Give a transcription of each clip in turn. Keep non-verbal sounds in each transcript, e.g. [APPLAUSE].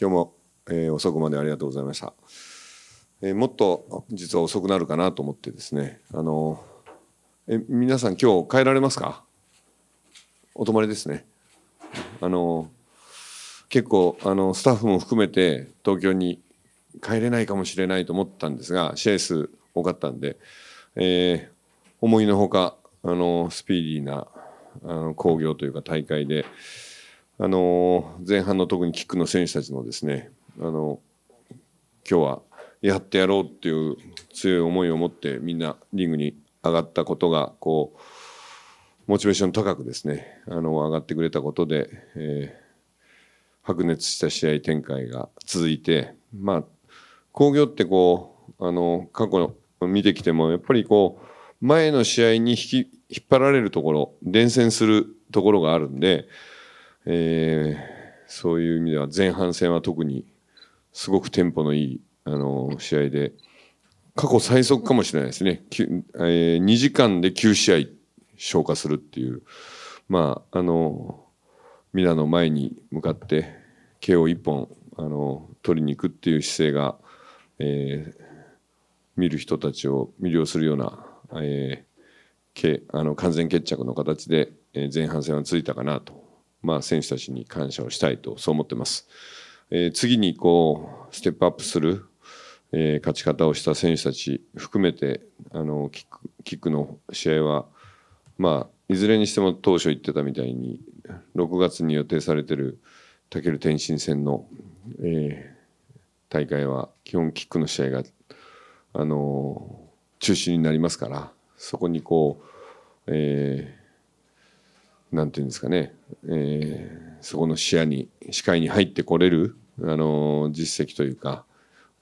今日も、えー、遅くまでありがとうございました、えー、もっと実は遅くなるかなと思ってですねあのえ皆さん今日帰られますかお泊まりですねあの結構あのスタッフも含めて東京に帰れないかもしれないと思ったんですが試合数多かったんで、えー、思いのほかあのスピーディーなあの興行というか大会で。あの前半の特にキックの選手たちのですねあの今日はやってやろうっていう強い思いを持ってみんなリングに上がったことがこうモチベーション高くですねあの上がってくれたことで、えー、白熱した試合展開が続いてまあ工業ってこうあの過去見てきてもやっぱりこう前の試合に引き引っ張られるところ伝染するところがあるんでえー、そういう意味では前半戦は特にすごくテンポのいい、あの試合で、過去最速かもしれないですね、えー、2時間で9試合消化するっていう、まあ、あのミラの前に向かって、慶を1本あの取りに行くっていう姿勢が、えー、見る人たちを魅了するような、えー、けあの完全決着の形で、え前半戦はついたかなとまあ、選手たちに感謝をしたいとそう思ってます。えー、次にこうステップアップする、えー、勝ち方をした選手たち含めてあのキックキックの試合は、まあ、いずれにしても当初言ってたみたいに6月に予定されてる武尊天心戦の、えー、大会は基本キックの試合が、あの中止になりますからそこにこう、えー、なんていうんですかね、えー、そこの視野に、視界に入ってこれる、あの実績というか、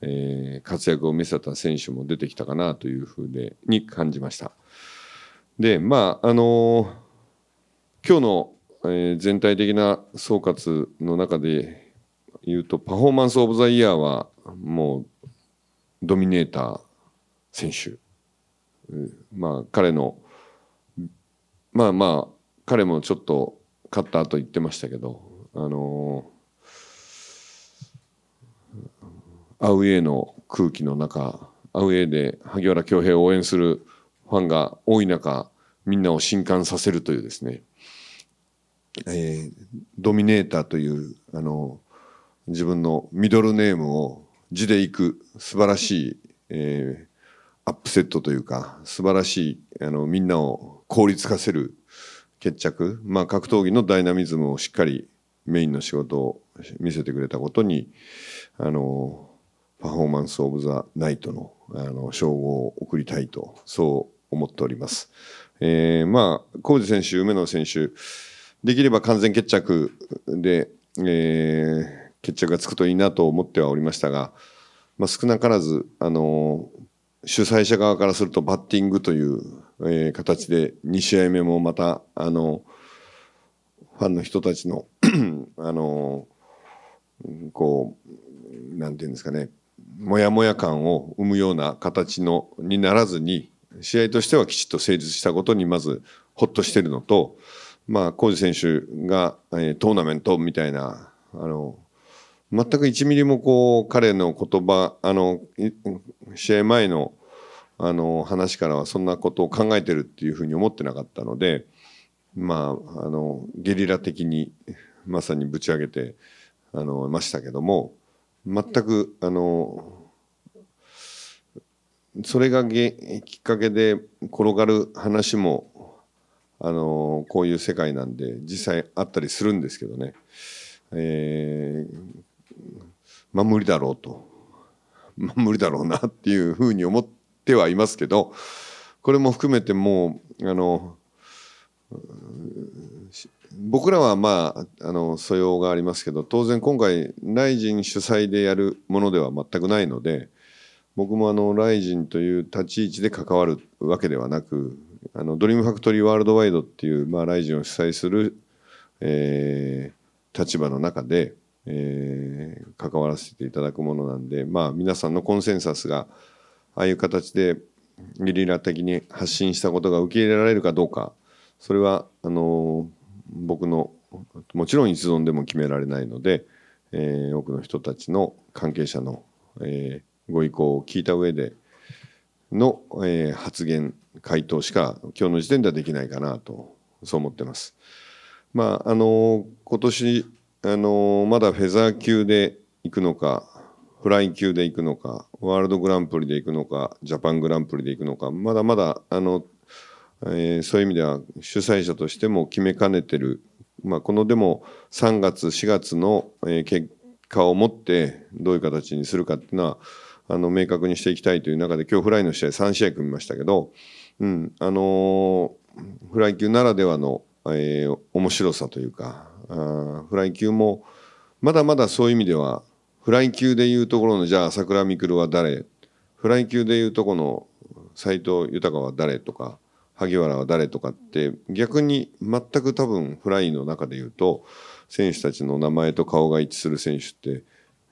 えー、活躍を見せた選手も出てきたかなというふうでに感じました。で、まあ、あの今日の、えー、全体的な総括の中で言うと、パフォーマンス・オブ・ザ・イヤーは、もう、ドミネーター選手。まあ、彼の、まあまあ、彼もちょっと勝った後言ってましたけど、あのー、アウェーの空気の中、アウェーで萩原恭平を応援するファンが多い中、みんなを震撼させるというですね、えー、ドミネーターという、あのー、自分のミドルネームを字でいく素晴らしい、えー、アップセットというか素晴らしいあのみんなを効率化せる決着、まあ、格闘技のダイナミズムをしっかりメインの仕事を見せてくれたことにあのパフォーマンス・オブ・ザ・ナイトのあの称号を送りたいとそう思っております。えー、まあ浩二選手梅野選手できれば完全決着で、えー、決着がつくといいなと思ってはおりましたが、まあ、少なからず、あの主催者側からするとバッティングという、えー、形で2試合目もまたあのファンの人たちの [CLEARS THROAT] あのこうなんていうんですかねもやもや感を生むような形のにならずに試合としてはきちっと成立したことにまずほっとしてるのと、まあ、浩司選手が、えー、トーナメントみたいなあの全く1ミリもこう彼の言葉あの試合前のあの話からはそんなことを考えてるっていうふうに思ってなかったので、まあ、あのゲリラ的にまさにぶち上げてあのましたけども全くあのそれがげきっかけで転がる話もあのこういう世界なんで実際あったりするんですけどね、えー、まあ無理だろうと、まあ、無理だろうなっていうふうに思って。てはいますけど、これも含めてもう、あの、僕らはまあ、あの、素養がありますけど、当然今回、ライジン主催でやるものでは全くないので、僕もあの、ライジンという立ち位置で関わるわけではなく、あの、ドリームファクトリーワールドワイドっていう、まあ、ライジンを主催する、えー、立場の中で、えー、関わらせていただくものなんで、まあ、皆さんのコンセンサスが、ああいう形でゲリラ的に発信したことが受け入れられるかどうかそれはあの僕のもちろん一存でも決められないので、えー、多くの人たちの関係者の、えー、ご意向を聞いた上での、えー、発言回答しか今日の時点ではできないかなとそう思ってます。まああの今年あのまだフェザー級で行くのかフライ級で行くのか、ワールドグランプリで行くのか、ジャパングランプリで行くのか、まだまだ、あの、えー、そういう意味では主催者としても決めかねてる、まあ、このでも3月、4月の、えー、結果をもってどういう形にするかっていうのはあの明確にしていきたいという中で今日フライの試合3試合組みましたけど、うんあのー、フライ級ならではの、えー、面白さというかあフライ級もまだまだそういう意味ではフライ級でいうところのじゃあ桜倉未来は誰フライ級でいうとこの斎藤豊は誰とか萩原は誰とかって逆に全く多分フライの中で言うと選手たちの名前と顔が一致する選手って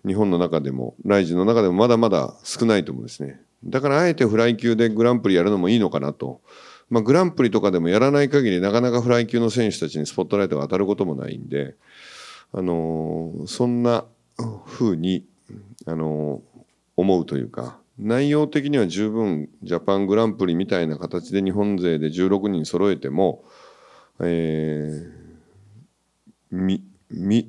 日本の中でもライジの中でもまだまだ少ないと思うんですねだからあえてフライ級でグランプリやるのもいいのかなと、まあ、グランプリとかでもやらない限りなかなかフライ級の選手たちにスポットライトが当たることもないんで、あのー、そんなふうにあの思うというか内容的には十分ジャパングランプリみたいな形で日本勢で16人揃えても、えーみ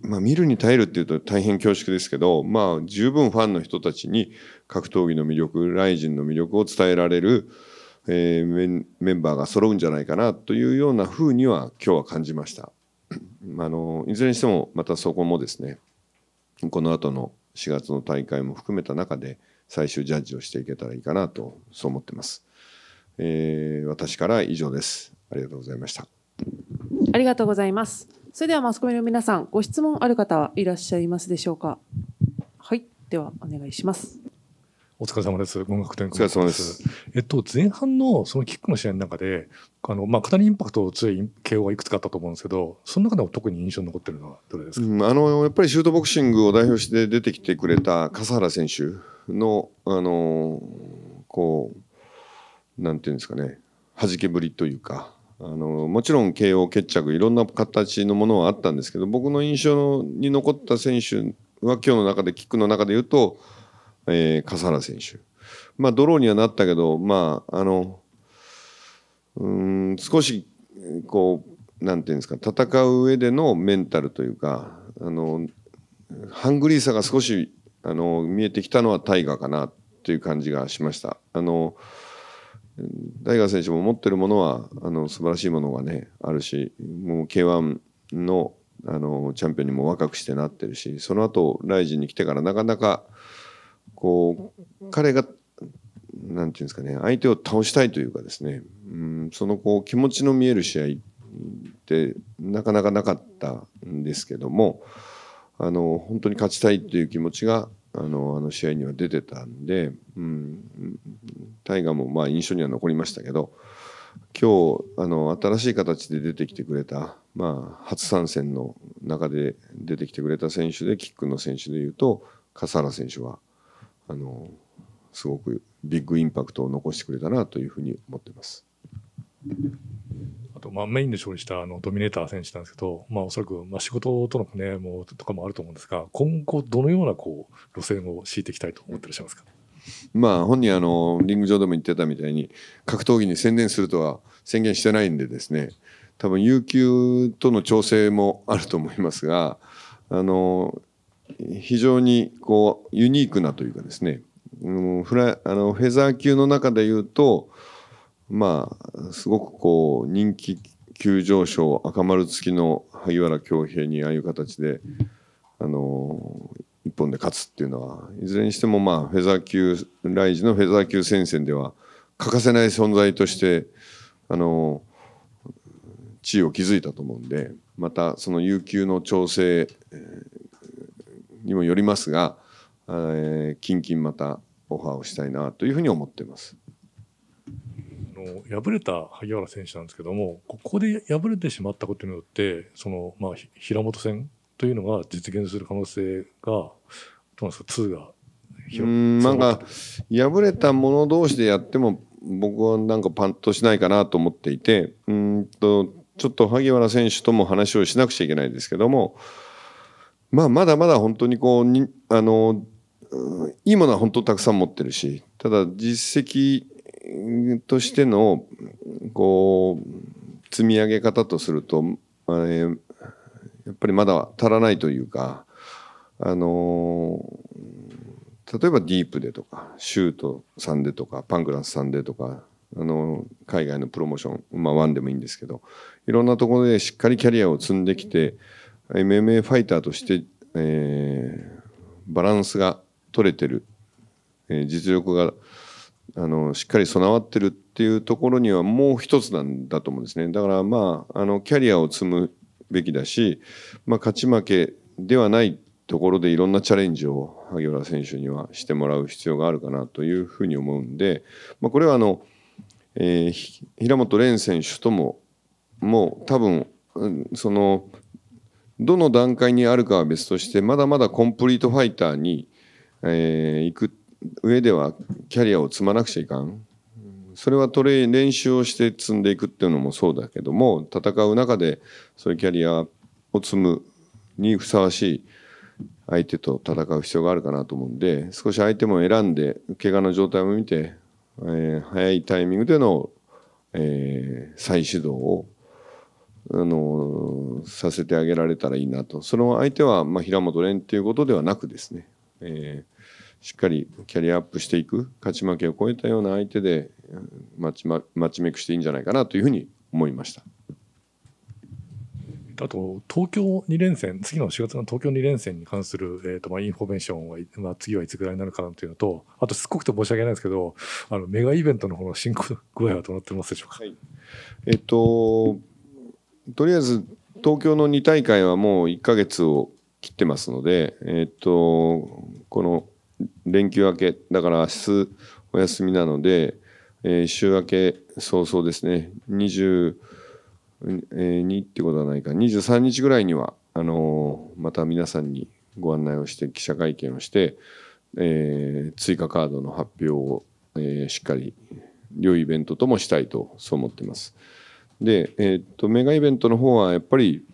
まあ、見るに耐えるっていうと大変恐縮ですけど、まあ、十分ファンの人たちに格闘技の魅力ライジンの魅力を伝えられる、えー、メンバーが揃うんじゃないかなというようなふうには今日は感じました。あのいずれにしてもまたそこもですねこの後の4月の大会も含めた中で最終ジャッジをしていけたらいいかなとそう思ってます、えー、私から以上ですありがとうございましたありがとうございますそれではマスコミの皆さんご質問ある方はいらっしゃいますでしょうかはいではお願いしますお疲れ様です。音楽天お疲れ様です。えっと、前半のそのキックの試合の中で、あの、まあ、かなりインパクト強い慶応がいくつかあったと思うんですけど、その中でも特に印象に残ってるのはどれですか、うん、あの、やっぱりシュートボクシングを代表して出てきてくれた笠原選手の、あの、こう、なんていうんですかね、弾けぶりというか、あのもちろん慶応決着いろんな形のものはあったんですけど僕の印象に残った選手は今日の中でキックの中で言うとえー、笠原選手。まあ、ドローにはなったけど、まあ、あの、うん、少し、こう、なんていうんですか、戦う上でのメンタルというか、あの、ハングリーさが少し、あの、見えてきたのはタイガーかなという感じがしました。あの、大河選手も持ってるものはあの素晴らしいものがねあるしもう k 1のあのチャンピオンにも若くしてなってるしその後ライジンに来てからなかなかこう彼がなんていうんですかね相手を倒したいというかですね、うん、そのこう気持ちの見える試合ってなかなかなかったんですけどもあの本当に勝ちたいという気持ちがあのあの試合には出てたんで、うん、タイガーもまあ印象には残りましたけど今日あの新しい形で出てきてくれた、まあ、初参戦の中で出てきてくれた選手でキックの選手でいうと笠原選手はあのすごくビッグインパクトを残してくれたなというふうに思ってます。あと、まあ、メインで勝利したあのドミネーター選手なんですけど、まあ、おそらく、まあ、仕事との兼ねもとかもあると思うんですが、今後、どのようなこう路線を敷いていきたいと思ってらっしゃいますか、まあ、本人あの、リング上でも言ってたみたいに、格闘技に専念するとは宣言してないんでですね、多分有給との調整もあると思いますが、あの非常にこうユニークなというかですねフラあのフェザー級の中でいうとまあすごくこう人気急上昇赤丸付きの萩原恭平にああいう形であの一本で勝つっていうのはいずれにしてもまあフェザー級ライジのフェザー級戦線では欠かせない存在としてあの地位を築いたと思うんでまたその有給の調整にもよりますが、えー、近々またオファーをしたいなというふうに思っています。敗れた萩原選手なんですけどもここで敗れてしまったことによってその、まあ、平本戦というのが実現する可能性がどうなんですか2がうんなんか敗れた者同士でやっても僕はなんかパンとしないかなと思っていてうんとちょっと萩原選手とも話をしなくちゃいけないんですけどもまあ、まだまだ本当にこうにあの、いいものは本当たくさん持ってるし、ただ実績としての、こう、積み上げ方とすると、あれやっぱりまだ足らないというか、あの例えばディープでとか、シュートさんでとか、パンクラスさんでとか、あの海外のプロモーション、まあ、ワンでもいいんですけど、いろんなところでしっかりキャリアを積んできて、MMA ファイターとして、えー、バランスが取れてる、えー、実力があのしっかり備わってるっていうところにはもう一つなんだと思うんですねだからまああのキャリアを積むべきだし、まあ、勝ち負けではないところでいろんなチャレンジを萩原選手にはしてもらう必要があるかなというふうに思うんで、まあ、これはあの、えー、平本蓮選手とももう多分、そのどの段階にあるかは別としてまだまだコンプリートファイターに、えー、行く上ではキャリアを積まなくちゃいかんそれはトレ練習をして積んでいくっていうのもそうだけども戦う中でそういうキャリアを積むにふさわしい相手と戦う必要があるかなと思うんで少し相手も選んで怪我の状態も見て、えー、早いタイミングでの、えー、再始動をあのさせてあげられたらいいなとその相手は、まあ、平本蓮っていうことではなくですね、えー、しっかりキャリアアップしていく勝ち負けを超えたような相手で待ち,、ま、待ちめメクしていいんじゃないかなというふうに思いました。あと、東京2連戦、次の4月の東京2連戦に関する、えーとまあ、インフォメーションは、まあ、次はいつぐらいになるかなというのと、あと、すっごくと申し訳ないですけど、あのメガイベントの方の進行具合はどうなってますでしょうか。はい、えっ、と、とりあえず東京の2大会はもう1か月を切ってますので、えっ、と、この連休明け、だから明日お休みなので、えー、週明け早々ですね、22ってことはないか、23日ぐらいには、あのー、また皆さんにご案内をして、記者会見をして、えー、追加カードの発表を、えー、しっかり両イベントともしたいとそう思ってます。で、えー、っとメガイベントの方はやっぱり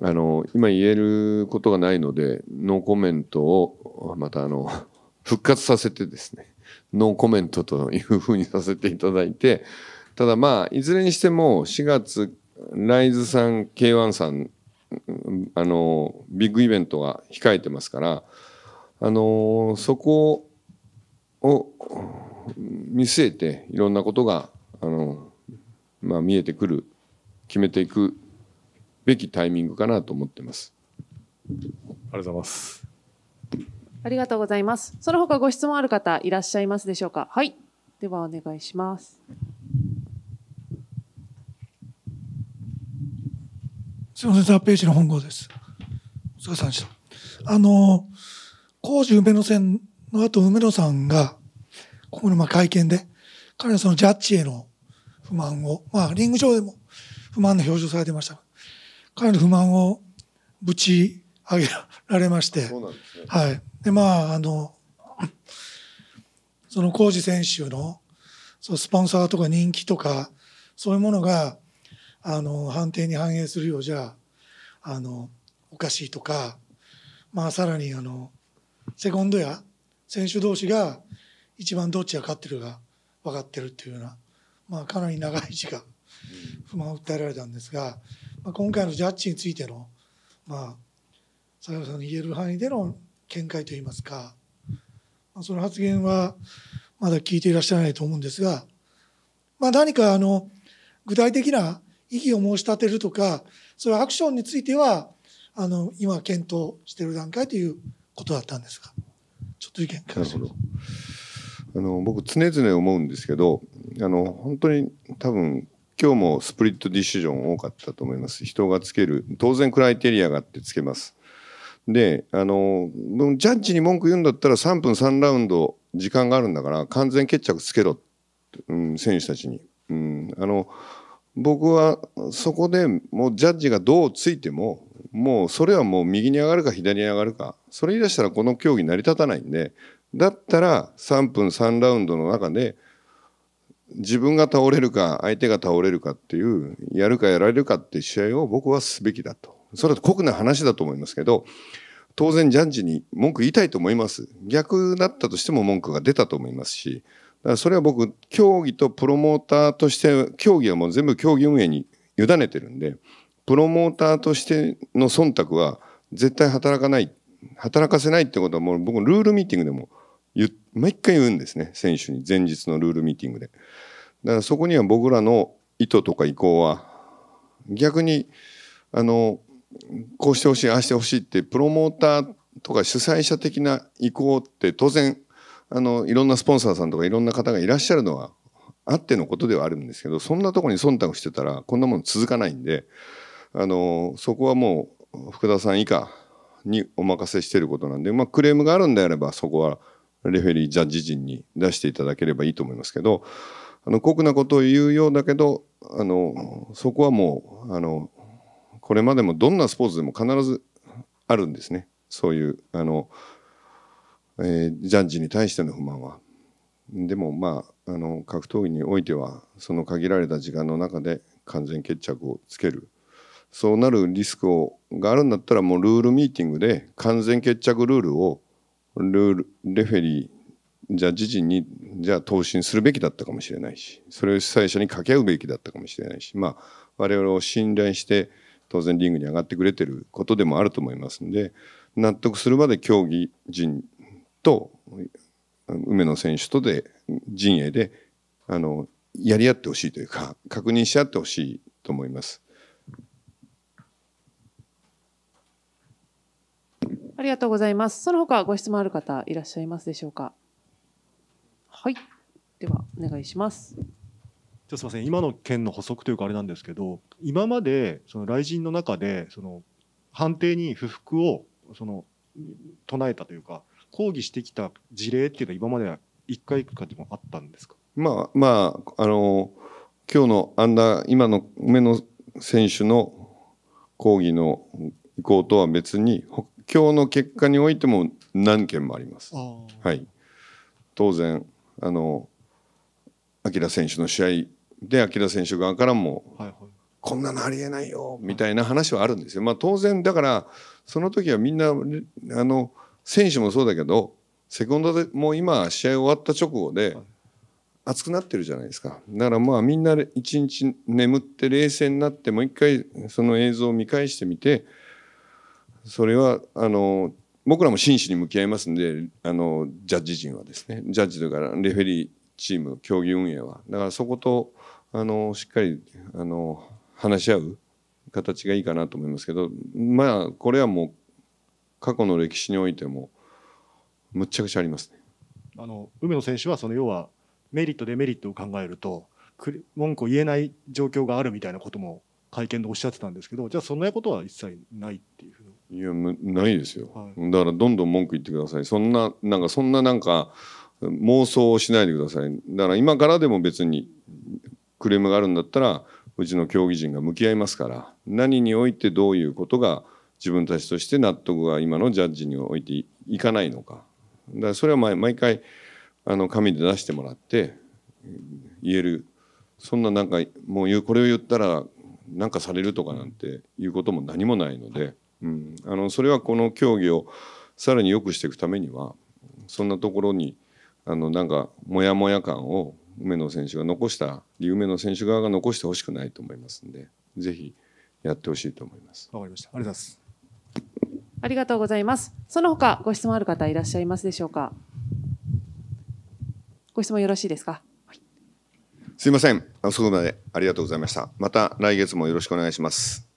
あの今言えることがないのでノーコメントをまたあの [LAUGHS] 復活させてですねノーコメントというふうにさせていただいてただまあいずれにしても4月ライズさん K1 さんあのビッグイベントが控えてますからあのそこを見据えていろんなことがあのまあ、見えてくる決めていくべきタイミングかなと思ってます。ありがとうございます。ありがとうございます。その他ご質問ある方いらっしゃいますでしょうか。はい、ではお願いします。すみません、ザページの本郷です。お疲れ様でした。あの、工事梅野線の後、梅野さんが、ここのまあ会見で、彼はそのジャッジへの不満を、まあ、リング上でも不満の表情されてました。彼の不満をぶち上げられまして、ね、はい。で、まあ、あの、その浩二選手の、そのスポンサーとか人気とか、そういうものが、あの、判定に反映するようじゃ、あの、おかしいとか、まあ、さらに、あの、セコンドや選手同士が一番どっちが勝ってるか分かってるっていうようなまあ、かなり長い時間不満を訴えられたんですが、まあ、今回のジャッジについての、まあ、坂本さんの言える範囲での見解といいますか、まあ、その発言はまだ聞いていらっしゃらないと思うんですが、まあ、何かあの具体的な意義を申し立てるとかそれアクションについてはあの今検討している段階ということだったんですがちょっと意見なるほどあの僕常々思うんですけどあの本当に多分今日もスプリットディシジョン多かったと思います人がつける当然クライテリアがあってつけますであのジャッジに文句言うんだったら3分3ラウンド時間があるんだから完全決着つけろ、うん、選手たちに、うん、あの僕はそこでもうジャッジがどうついてももうそれはもう右に上がるか左に上がるかそれ言い出したらこの競技成り立たないんでだったら3分3ラウンドの中で自分が倒れるか相手が倒れるかっていうやるかやられるかって試合を僕はすべきだとそれは酷な話だと思いますけど当然ジャッジに文句言いたいと思います逆だったとしても文句が出たと思いますしだからそれは僕競技とプロモーターとして競技はもう全部競技運営に委ねてるんでプロモーターとしての忖度は絶対働かない働かせないってことはもう僕ルールミーティングでも毎回言うんですね選手に前日のルールミーティングでだからそこには僕らの意図とか意向は逆にあのこうしてほしいああしてほしいってプロモーターとか主催者的な意向って当然あのいろんなスポンサーさんとかいろんな方がいらっしゃるのはあってのことではあるんですけどそんなとこに忖度してたらこんなもの続かないんであのそこはもう福田さん以下にお任せしてることなんで、まあ、クレームがあるんであればそこはレフェリー、ジャッジ陣に出していただければいいと思いますけど、あの、酷なことを言うようだけど、あの、そこはもう、あの、これまでもどんなスポーツでも必ずあるんですね。そういう、あの、えー、ジャッジに対しての不満は。でもまああの格闘技においてはその限られた時間の中で完全決着をつけるそうなるリスクをがあるんだったらもうルールミーティングで完全決着ルールをルールレフェリーじゃッ陣にじゃあ答申するべきだったかもしれないしそれを主催者に掛け合うべきだったかもしれないしまあ我々を信頼して当然リングに上がってくれてることでもあると思いますんで納得するまで競技陣と梅野選手とで陣営であのやり合ってほしいというか確認し合ってほしいと思います。ありがとうございます。その他ご質問ある方いらっしゃいますでしょうか。はい。ではお願いします。じゃすみません。今の件の補足というかあれなんですけど、今までその来人の中でその判定に不服をその唱えたというか抗議してきた事例っていうのは今までは1回かでもあったんですか。まあまああの今日のアンダー今の梅野選手の抗議の意向とは別に況の結果においても何件もあります。はい、当然あの明選手の試合で明選手側からも、はいはい、こんなのありえないよみたいな話はあるんですよ。まあ、当然だからその時はみんなあの選手もそうだけどセコンドでもう今試合終わった直後で熱くなってるじゃないですかだからまあみんな一日眠って冷静になってもう一回その映像を見返してみてそれはあの僕らも真摯に向き合いますんであのジャッジ陣はですねジャッジというかレフェリーチーム競技運営はだからそことあのしっかりあの話し合う形がいいかなと思いますけどまあこれはもう過去の歴史においてもむちゃくちゃあります、ね、あの梅野選手はその要はメリットデメリットを考えると文句を言えない状況があるみたいなことも会見でおっしゃってたんですけどじゃあそんなことは一切ないっていうふうにいやないですよ、はい、だからどんどん文句言ってくださいそんななんかそんななんか妄想をしないでくださいだから今からでも別にクレームがあるんだったらうちの競技陣が向き合いますから何においてどういうことが自分たちとして納得が今のジャッジにおいていかないのかだからそれは毎回あの紙で出してもらって言えるそんななんかもうこれを言ったらなんかされるとかなんていうことも何もないので。うん、あのそれはこの競技をさらに良くしていくためにはそんなところにあのなんかモヤモヤ感を梅野選手が残したり梅野選手側が残してほしくないと思いますのでぜひやってほしいと思います。わかりました。ありがとうございます。ありがとうございます。その他ご質問ある方いらっしゃいますでしょうか。ご質問よろしいですか。はい、すいません。遅くまでありがとうございました。また来月もよろしくお願いします。